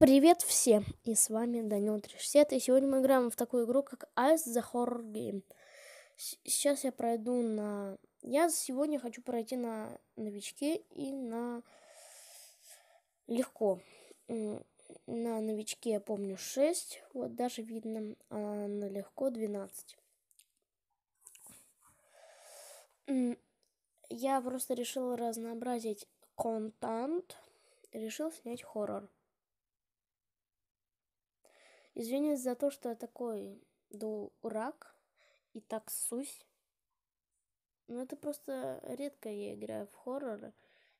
Привет всем, и с вами Данил Тришсет, и сегодня мы играем в такую игру, как Ice the Horror Game. С сейчас я пройду на... Я сегодня хочу пройти на новичке и на... Легко. На новичке, я помню, 6, вот даже видно, а на легко 12. Я просто решила разнообразить контент, решил снять хоррор. Извиняюсь за то, что я такой дурак и так сусь. Но ну, это просто редко я играю в хорроры.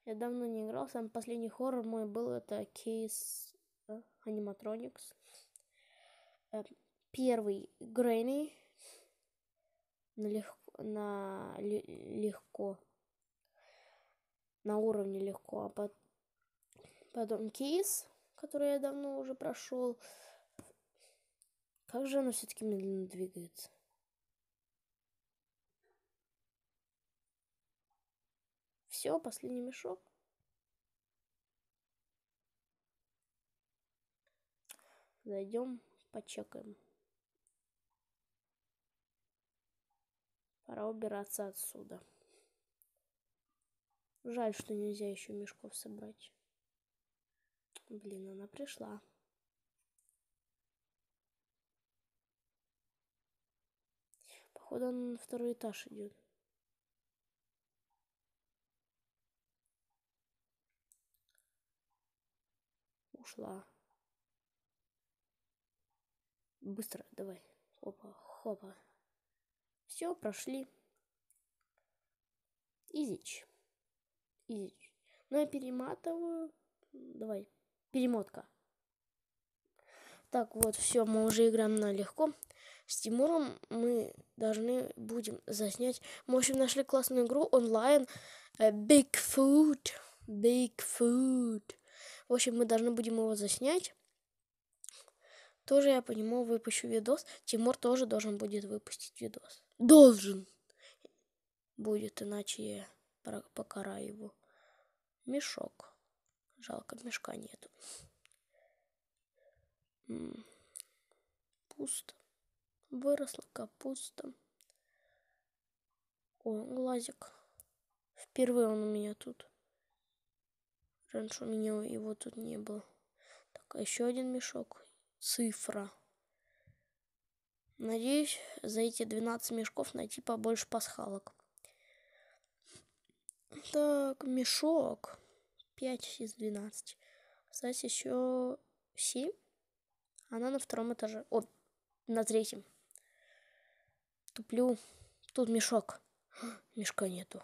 Я давно не играл. Самый последний хоррор мой был это кейс аниматроникс. Э, первый Грэнни на, легко, на легко на уровне легко, а потом кейс, который я давно уже прошел, как же оно все-таки медленно двигается? Все, последний мешок. Зайдем, почекаем. Пора убираться отсюда. Жаль, что нельзя еще мешков собрать. Блин, она пришла. Походу, он на второй этаж идет. Ушла. Быстро, давай. Опа, хопа. Все, прошли. Изич. Изич. Ну, я перематываю. Давай. Перемотка. Так, вот, все, мы уже играем на легко. С Тимуром мы должны будем заснять. Мы, в общем, нашли классную игру онлайн. Bigfoot. Э, Bigfoot. В общем, мы должны будем его заснять. Тоже, я понимаю, выпущу видос. Тимур тоже должен будет выпустить видос. Должен. Будет, иначе я покараю его. Мешок. Жалко, мешка нету. Пусто. Выросла капуста. О, глазик. Впервые он у меня тут. Раньше у меня его тут не было. Так, а еще один мешок. Цифра. Надеюсь, за эти 12 мешков найти побольше пасхалок. Так, мешок. 5 из 12. Кстати, еще 7. Она на втором этаже. О, на третьем. Туплю. Тут мешок. Мешка нету.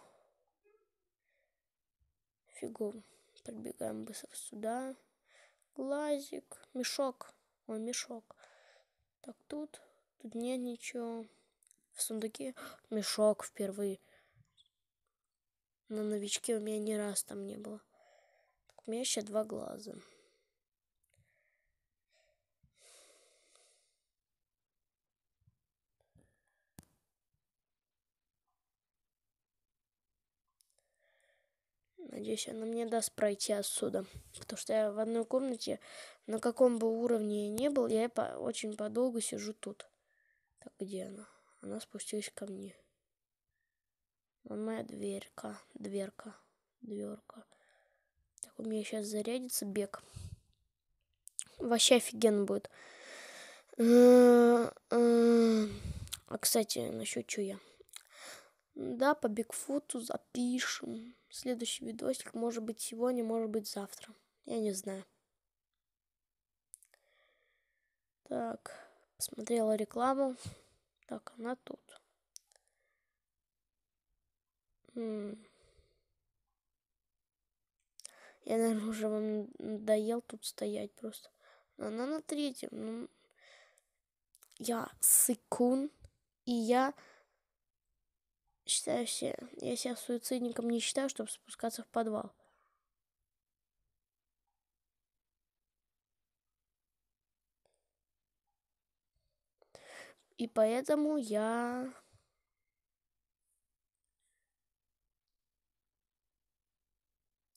Фигу. Пробегаем быстро сюда. Глазик. Мешок. О, мешок. Так, тут. Тут нет ничего. В сундуке мешок впервые. На новичке у меня ни раз там не было. Так, у меня еще два глаза. Надеюсь, она мне даст пройти отсюда. Потому что я в одной комнате, на каком бы уровне я не был, я по очень подолгу сижу тут. Так, где она? Она спустилась ко мне. Вот моя дверька, дверка, дверка. Так, у меня сейчас зарядится бег. Вообще офигенно будет. А, кстати, насчет я? Да, по Бигфуту запишем следующий видосик. Может быть сегодня, может быть завтра. Я не знаю. Так, посмотрела рекламу. Так, она тут. я, наверное, уже вам надоел тут стоять просто. Она на третьем. Ну, я сыкун, и я считаю все, я себя суицидником не считаю, чтобы спускаться в подвал. И поэтому я...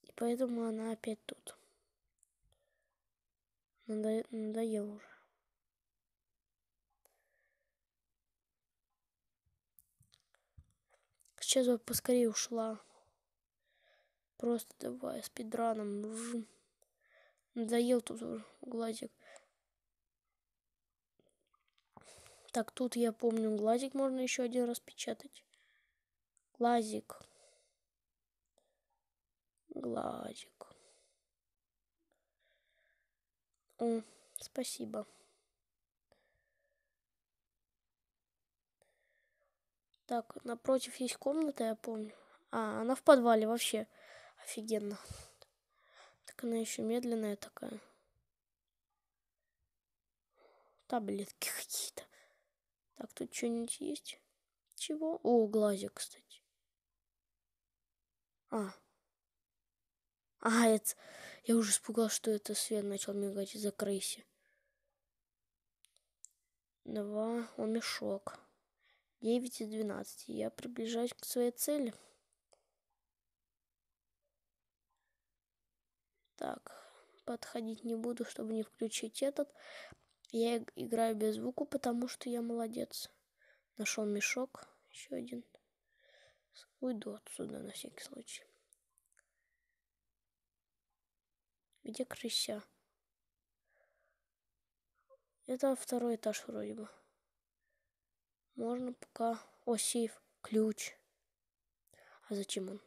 И поэтому она опять тут. Надо... Надоело уже. Сейчас бы поскорее ушла. Просто давай спидраном. Надоел тут глазик. Так, тут я помню, глазик можно еще один раз печатать. Глазик. Глазик. О, спасибо. Так, напротив есть комната, я помню. А, она в подвале вообще. Офигенно. Так она еще медленная такая. Таблетки какие-то. Так, тут что-нибудь есть? Чего? О, глазик, кстати. А. А, это... Я уже испугал, что это свет начал мигать. Закройся. Два. О, мешок. 9 и 12. Я приближаюсь к своей цели. Так, подходить не буду, чтобы не включить этот. Я играю без звука, потому что я молодец. Нашел мешок. Еще один. Уйду отсюда на всякий случай. Где крыся? Это второй этаж вроде бы. Можно пока... О, сейф. Ключ. А зачем он?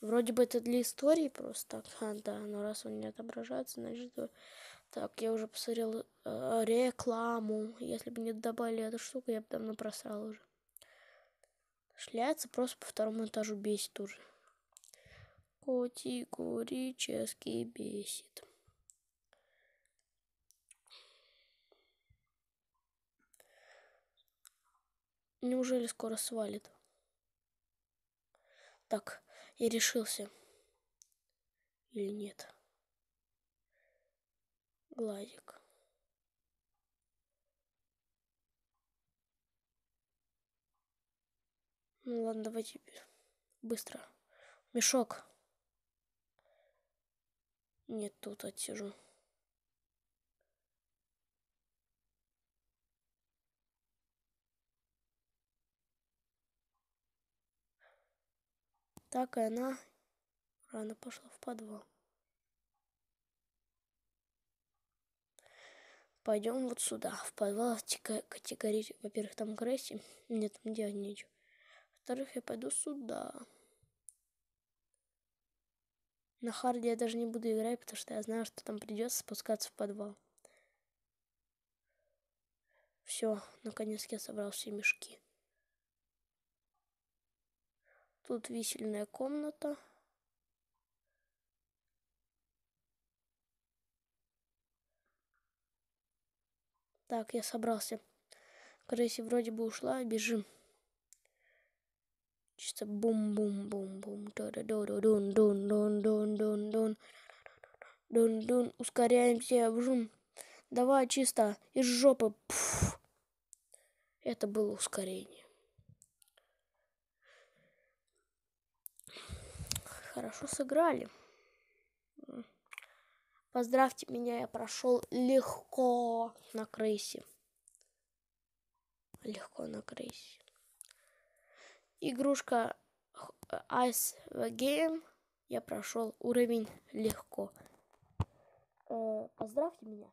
Вроде бы это для истории просто. А, да, но раз он не отображается, значит... Так, я уже посмотрел э, рекламу. Если бы не добавили эту штуку, я бы давно просрал уже. шляться просто по второму этажу, бесит уже. Категорически бесит. Неужели скоро свалит? Так, я решился. Или нет? Гладик. Ну ладно, давайте быстро. Мешок. Нет, тут отсижу. Так и она рано пошла в подвал. Пойдем вот сюда. В подвал категорически. Во-первых, там Грейси. Нет, там делать нечего. Во-вторых, я пойду сюда. На харде я даже не буду играть, потому что я знаю, что там придется спускаться в подвал. Все, наконец я собрал все мешки. Тут висельная комната. Так, я собрался. Крейси вроде бы ушла, бежим. Чисто бум-бум-бум-бум. Дон-дон-дон-дон-дон-дон. Дон-дон. Ускоряемся, бжум. Давай чисто, из жопы. Пфф. Это было ускорение. хорошо сыграли. Поздравьте меня, я прошел легко на крысе. Легко на крысе. Игрушка Ice Game я прошел уровень легко. Э, поздравьте меня.